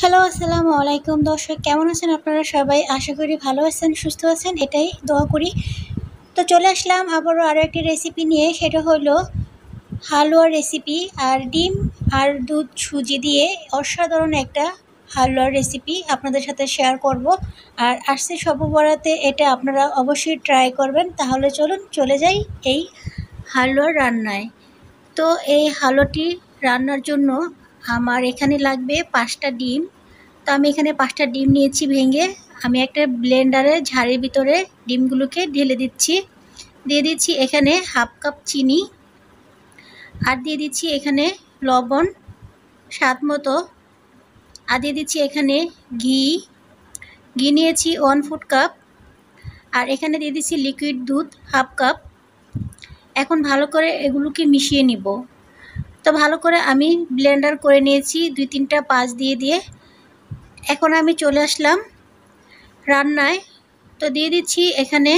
Hello আসসালামু আলাইকুম দর্শক কেমন আছেন আপনারা সবাই আশা করি ভালো আছেন সুস্থ আছেন এটাই দোয়া করি তো চলে আসলাম আবারও আরও একটি রেসিপি নিয়ে সেটা হলো হালুয়ার রেসিপি আর ডিম আর দুধ সুজি দিয়ে অসাধারণ একটা হালুয়ার রেসিপি আপনাদের সাথে শেয়ার করব আর আসছে সর্ববরাতে এটা আপনারা অবশ্যই ট্রাই করবেন তাহলে চলুন চলে যাই এই হালুয়ার রান্নায় তো এই হালুয়াটি রান্নার জন্য আমার এখানে লাগবে পাঁচটা ডিম তো আমি এখানে পাঁচটা ডিম নিয়েছি ভেঙে আমি একটা ব্লেন্ডারে ঝাড়ের ভিতরে ডিমগুলোকে ঢেলে দিচ্ছি দিয়ে দিচ্ছি এখানে হাফ কাপ চিনি আর দিয়ে দিচ্ছি এখানে লবণ স্বাদ মতো আর দিয়ে দিচ্ছি এখানে ঘি ঘি নিয়েছি ওয়ান ফুট কাপ আর এখানে দিয়ে দিচ্ছি লিকুইড দুধ হাফ কাপ এখন ভালো করে এগুলোকে মিশিয়ে নিব তো ভালো করে আমি ব্লেন্ডার করে নিয়েছি দুই তিনটা পাঁচ দিয়ে দিয়ে এখন আমি চলে আসলাম রান্নায় তো দিয়ে দিচ্ছি এখানে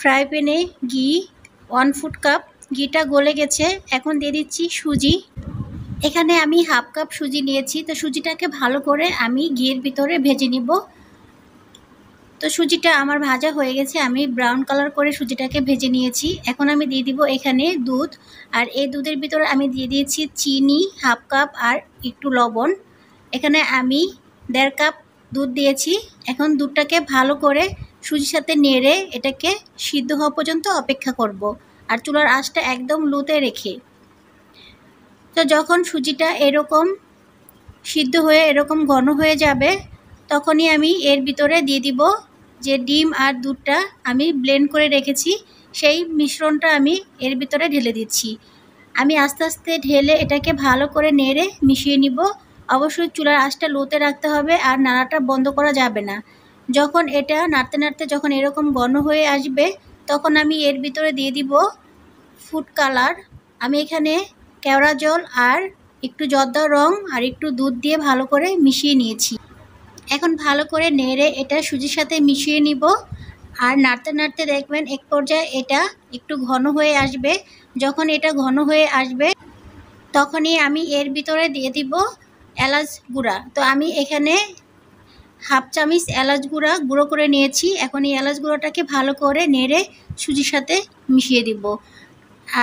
ফ্রাই প্যানে ঘি ওয়ান ফুট কাপ ঘিটা গলে গেছে এখন দিয়ে দিচ্ছি সুজি এখানে আমি হাফ কাপ সুজি নিয়েছি তো সুজিটাকে ভালো করে আমি ঘিয়ের ভিতরে ভেজে নিব তো সুজিটা আমার ভাজা হয়ে গেছে আমি ব্রাউন কালার করে সুজিটাকে ভেজে নিয়েছি এখন আমি দিয়ে দিব এখানে দুধ আর এই দুধের ভিতরে আমি দিয়ে দিয়েছি চিনি হাফ কাপ আর একটু লবণ এখানে আমি দেড় কাপ দুধ দিয়েছি এখন দুধটাকে ভালো করে সুজির সাথে নেড়ে এটাকে সিদ্ধ হওয়া পর্যন্ত অপেক্ষা করব। আর চুলার আঁচটা একদম লুতে রেখে তো যখন সুজিটা এরকম সিদ্ধ হয়ে এরকম ঘন হয়ে যাবে তখনই আমি এর ভিতরে দিয়ে দিব যে ডিম আর দুধটা আমি ব্লেন্ড করে রেখেছি সেই মিশ্রণটা আমি এর ভিতরে ঢেলে দিচ্ছি আমি আস্তে আস্তে ঢেলে এটাকে ভালো করে নেড়ে মিশিয়ে নিব অবশ্যই চুলার আঁচটা লোতে রাখতে হবে আর নাড়াটা বন্ধ করা যাবে না যখন এটা নাড়তে নাড়তে যখন এরকম ঘন হয়ে আসবে তখন আমি এর ভিতরে দিয়ে দিব ফুড কালার আমি এখানে কেওড়া জল আর একটু জর্দা রং আর একটু দুধ দিয়ে ভালো করে মিশিয়ে নিয়েছি এখন ভালো করে নেড়ে এটা সুজির সাথে মিশিয়ে নিব আর নাড়তে নাড়তে দেখবেন এক পর্যায়ে এটা একটু ঘন হয়ে আসবে যখন এটা ঘন হয়ে আসবে তখনই আমি এর ভিতরে দিয়ে দিব এলাচ গুঁড়া তো আমি এখানে হাফ চামিচ এলাচ গুঁড়া গুঁড়ো করে নিয়েছি এখন এই এলাচ গুঁড়োটাকে ভালো করে নেড়ে সুজির সাথে মিশিয়ে দিব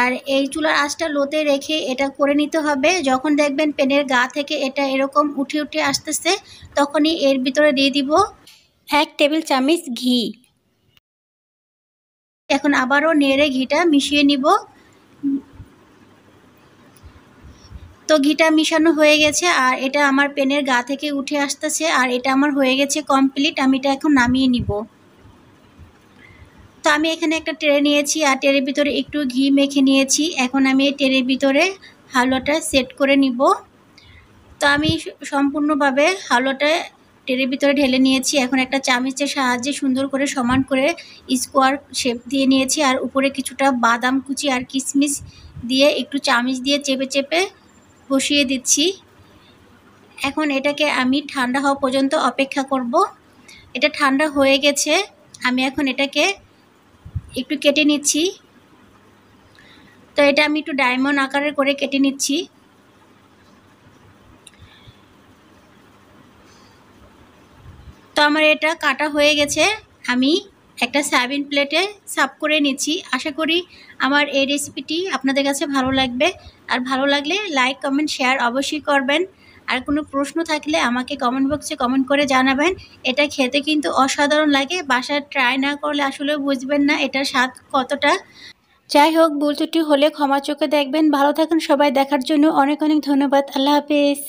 আর এই চুলার আঁচটা লোতে রেখে এটা করে নিতে হবে যখন দেখবেন পেনের গা থেকে এটা এরকম উঠে উঠে আসতেছে তখনই এর ভিতরে দিয়ে দিব এক টেবিল চামচ ঘি এখন আবারও নেড়ে ঘিটা মিশিয়ে নিব তো ঘিটা মিশানো হয়ে গেছে আর এটা আমার পেনের গা থেকে উঠে আসতেছে আর এটা আমার হয়ে গেছে কমপ্লিট আমি এটা এখন নামিয়ে নিব তো আমি এখানে একটা ট্রে নিয়েছি আর ট্রের ভিতরে একটু ঘি মেখে নিয়েছি এখন আমি এই ট্রের ভিতরে হালুয়াটা সেট করে নিব তো আমি সম্পূর্ণভাবে হালুয়াটা ট্রের ভিতরে ঢেলে নিয়েছি এখন একটা চামিচের সাহায্যে সুন্দর করে সমান করে স্কোয়ার শেপ দিয়ে নিয়েছি আর উপরে কিছুটা বাদাম কুচি আর কিশমিশ দিয়ে একটু চামিচ দিয়ে চেপে চেপে বসিয়ে দিচ্ছি এখন এটাকে আমি ঠান্ডা হওয়া পর্যন্ত অপেক্ষা করব এটা ঠান্ডা হয়ে গেছে আমি এখন এটাকে একটু কেটে নিচ্ছি তো এটা আমি একটু ডায়মন্ড আকারে করে কেটে নিচ্ছি তো আমার এটা কাটা হয়ে গেছে আমি একটা সয়াবিন প্লেটে সাফ করে নিচ্ছি আশা করি আমার এই রেসিপিটি আপনাদের কাছে ভালো লাগবে আর ভালো লাগলে লাইক কমেন্ট শেয়ার অবশ্যই করবেন আর কোনো প্রশ্ন থাকলে আমাকে কমেন্ট বক্সে কমেন্ট করে জানাবেন এটা খেতে কিন্তু অসাধারণ লাগে বাসায় ট্রাই না করলে আসলে বুঝবেন না এটার স্বাদ কতটা যাই হোক বুলচুটি হলে ক্ষমা চোখে দেখবেন ভালো থাকুন সবাই দেখার জন্য অনেক অনেক ধন্যবাদ আল্লাহ হাফেজ